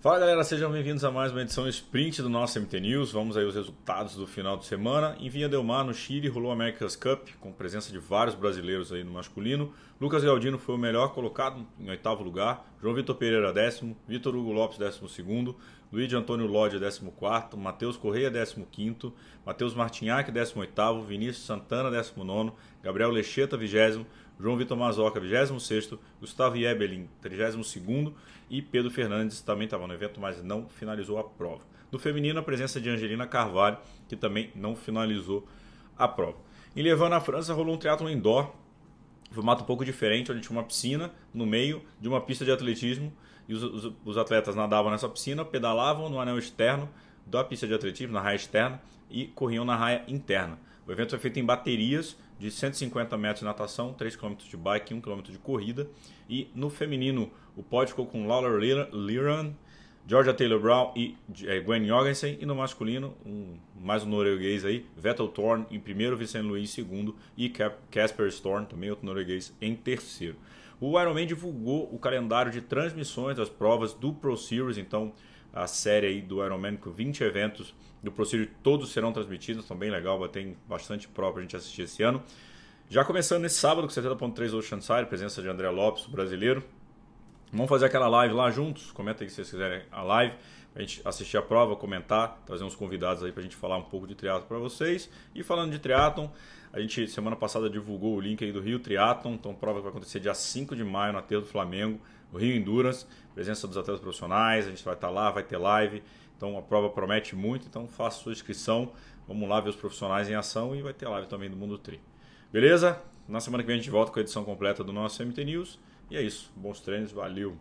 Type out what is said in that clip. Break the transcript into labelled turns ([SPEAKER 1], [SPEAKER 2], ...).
[SPEAKER 1] Fala galera, sejam bem-vindos a mais uma edição sprint do nosso MT News. Vamos aí os resultados do final de semana. Em Vinha Del Mar, no Chile, rolou a America's Cup, com presença de vários brasileiros aí no masculino. Lucas Galdino foi o melhor colocado em oitavo lugar, João Vitor Pereira, décimo. Vitor Hugo Lopes, décimo segundo. Luiz Antônio Lodge, décimo quarto. Matheus Correia, décimo quinto. Matheus Martinhac, décimo oitavo. Vinícius Santana, décimo nono. Gabriel Lecheta, vigésimo. João Vitor Mazoca, 26 sexto, Gustavo Ebelin, 32 segundo e Pedro Fernandes também estava no evento, mas não finalizou a prova. No feminino, a presença de Angelina Carvalho, que também não finalizou a prova. Em Levant, na França, rolou um triatlo indoor foi um mato um pouco diferente, onde tinha uma piscina no meio de uma pista de atletismo e os, os, os atletas nadavam nessa piscina, pedalavam no anel externo da pista de atletismo, na raia externa, e corriam na raia interna. O evento foi feito em baterias de 150 metros de natação, 3 km de bike e 1 km de corrida. E no feminino, o pódio ficou com Laura Liran Georgia Taylor Brown e é, Gwen Jorgensen. E no masculino, um, mais um norueguês aí, Vettel Thorn em primeiro, Vicente Luiz em segundo e Casper Storm, também outro norueguês, em terceiro. O Ironman divulgou o calendário de transmissões das provas do Pro Series, então a série aí do Ironman com 20 eventos do Pro Series, todos serão transmitidos, estão bem legal, tem bastante prova para a gente assistir esse ano. Já começando nesse sábado com 70.3 Oceanside, presença de André Lopes, brasileiro, Vamos fazer aquela live lá juntos? Comenta aí se vocês quiserem a live. A gente assistir a prova, comentar, trazer uns convidados aí para a gente falar um pouco de triatlon para vocês. E falando de triatlon, a gente semana passada divulgou o link aí do Rio Triatlon, então prova que vai acontecer dia 5 de maio na Terra do Flamengo, no Rio Endurance, presença dos atletas profissionais, a gente vai estar tá lá, vai ter live. Então a prova promete muito, então faça sua inscrição, vamos lá ver os profissionais em ação e vai ter live também do Mundo Tri. Beleza? Na semana que vem a gente volta com a edição completa do nosso MT News. E é isso. Bons treinos, valeu!